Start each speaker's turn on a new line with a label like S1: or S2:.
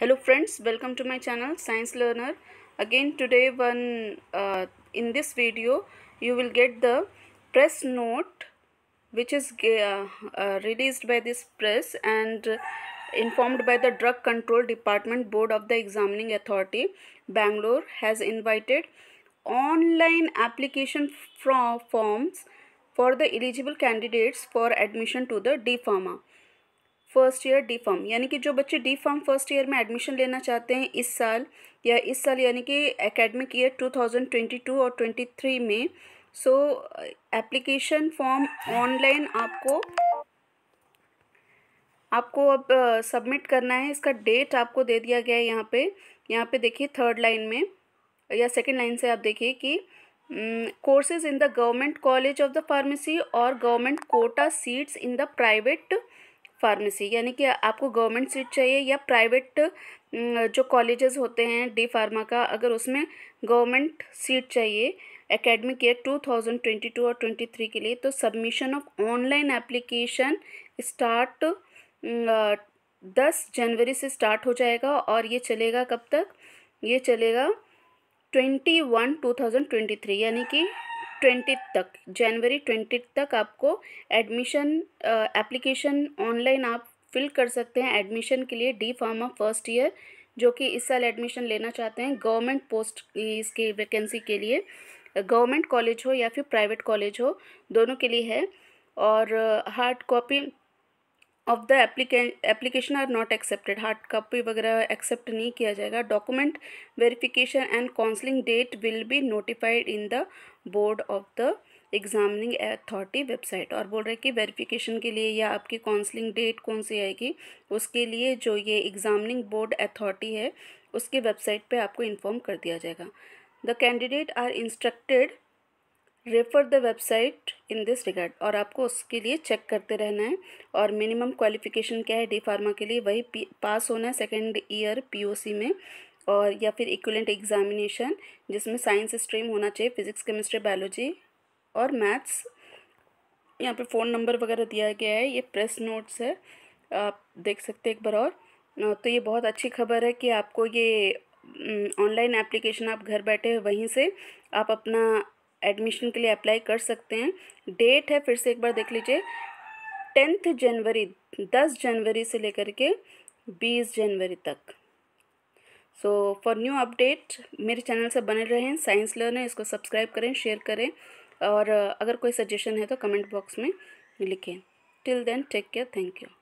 S1: hello friends welcome to my channel science learner again today one uh, in this video you will get the press note which is uh, uh, released by this press and informed by the drug control department board of the examining authority bangalore has invited online application forms for the eligible candidates for admission to the d pharma first year D pharm यानी कि जो बच्चे D pharm first year में admission लेना चाहते हैं इस साल या इस साल यानी कि एकेडमिक ईयर 2022 और 23 में सो एप्लीकेशन फॉर्म ऑनलाइन आपको आपको अब सबमिट uh, करना है इसका डेट आपको दे दिया गया है यहाँ पे यहाँ पे देखिए थर्ड लाइन में या सेकेंड लाइन से आप देखिए कि courses in the government college of the pharmacy और government quota seats in the private pharmacy यानी कि आपको गवर्नमेंट सीट चाहिए या प्राइवेट जो कॉलेजेस होते हैं डी फार्मा का अगर उसमें गवर्नमेंट सीट चाहिए एकेडमिक ईयर 2022 और 23 के लिए तो submission of online application start दस जनवरी से स्टार्ट हो जाएगा और ये चलेगा कब तक ये चलेगा twenty one two thousand twenty three यानी कि ट्वेंटी तक जनवरी ट्वेंटी तक आपको एडमिशन एप्लीकेशन ऑनलाइन आप फिल कर सकते हैं एडमिशन के लिए डी फार्मा फर्स्ट ईयर जो कि इस साल एडमिशन लेना चाहते हैं गवर्नमेंट पोस्ट इसके वैकेंसी के लिए गवर्नमेंट कॉलेज हो या फिर प्राइवेट कॉलेज हो दोनों के लिए है और hard uh, copy of the application are not accepted hard copy वगैरह एक्सेप्ट नहीं किया जाएगा document verification and counselling date will be notified in the board of the examining authority website और बोल रहे हैं कि वेरिफिकेशन के लिए या आपकी काउंसलिंग डेट कौन सी आएगी उसके लिए जो ये एग्जामिनिंग बोर्ड अथॉरिटी है उसकी वेबसाइट पे आपको इन्फॉर्म कर दिया जाएगा the candidate are instructed refer the website in this regard और आपको उसके लिए चेक करते रहना है और मिनिमम क्वालिफिकेशन क्या है डी फार्मा के लिए वही पास होना है सेकेंड ईयर पी में और या फिर इक्वलेंट एग्जामिनेशन जिसमें साइंस स्ट्रीम होना चाहिए फिजिक्स केमिस्ट्री बायोलॉजी और मैथ्स यहाँ पे फ़ोन नंबर वगैरह दिया गया है ये प्रेस नोट्स है आप देख सकते हैं एक बार और तो ये बहुत अच्छी खबर है कि आपको ये ऑनलाइन एप्लीकेशन आप घर बैठे वहीं से आप अपना एडमिशन के लिए अप्लाई कर सकते हैं डेट है फिर से एक बार देख लीजिए टेंथ जनवरी दस जनवरी से लेकर के बीस जनवरी तक सो फॉर न्यू अपडेट मेरे चैनल से बने रहें साइंस लर्नर इसको सब्सक्राइब करें शेयर करें और अगर कोई सजेशन है तो कमेंट बॉक्स में लिखें till then take care thank you